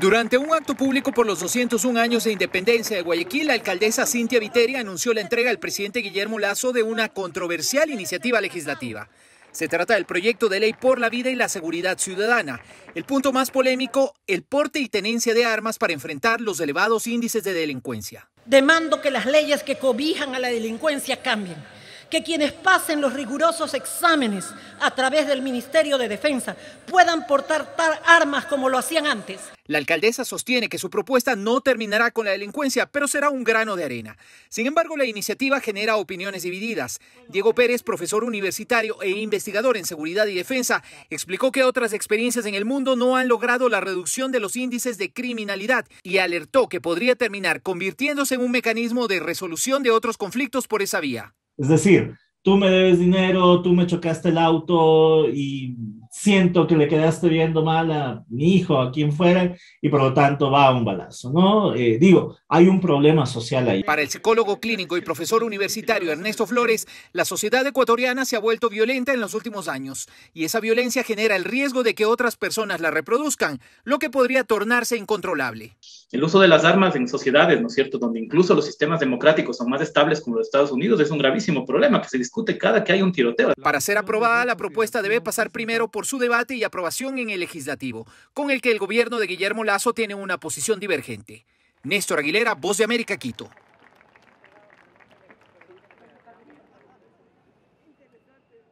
Durante un acto público por los 201 años de independencia de Guayaquil, la alcaldesa Cintia Viteria anunció la entrega al presidente Guillermo Lazo de una controversial iniciativa legislativa. Se trata del proyecto de ley por la vida y la seguridad ciudadana. El punto más polémico, el porte y tenencia de armas para enfrentar los elevados índices de delincuencia. Demando que las leyes que cobijan a la delincuencia cambien que quienes pasen los rigurosos exámenes a través del Ministerio de Defensa puedan portar armas como lo hacían antes. La alcaldesa sostiene que su propuesta no terminará con la delincuencia, pero será un grano de arena. Sin embargo, la iniciativa genera opiniones divididas. Diego Pérez, profesor universitario e investigador en seguridad y defensa, explicó que otras experiencias en el mundo no han logrado la reducción de los índices de criminalidad y alertó que podría terminar convirtiéndose en un mecanismo de resolución de otros conflictos por esa vía. Es decir, tú me debes dinero, tú me chocaste el auto y siento que le quedaste viendo mal a mi hijo, a quien fuera, y por lo tanto va a un balazo, ¿no? Eh, digo, hay un problema social ahí. Para el psicólogo clínico y profesor universitario Ernesto Flores, la sociedad ecuatoriana se ha vuelto violenta en los últimos años, y esa violencia genera el riesgo de que otras personas la reproduzcan, lo que podría tornarse incontrolable. El uso de las armas en sociedades, ¿no es cierto?, donde incluso los sistemas democráticos son más estables como los Estados Unidos, es un gravísimo problema que se discute cada que hay un tiroteo. Para ser aprobada, la propuesta debe pasar primero por su debate y aprobación en el legislativo, con el que el gobierno de Guillermo Lazo tiene una posición divergente. Néstor Aguilera, Voz de América, Quito.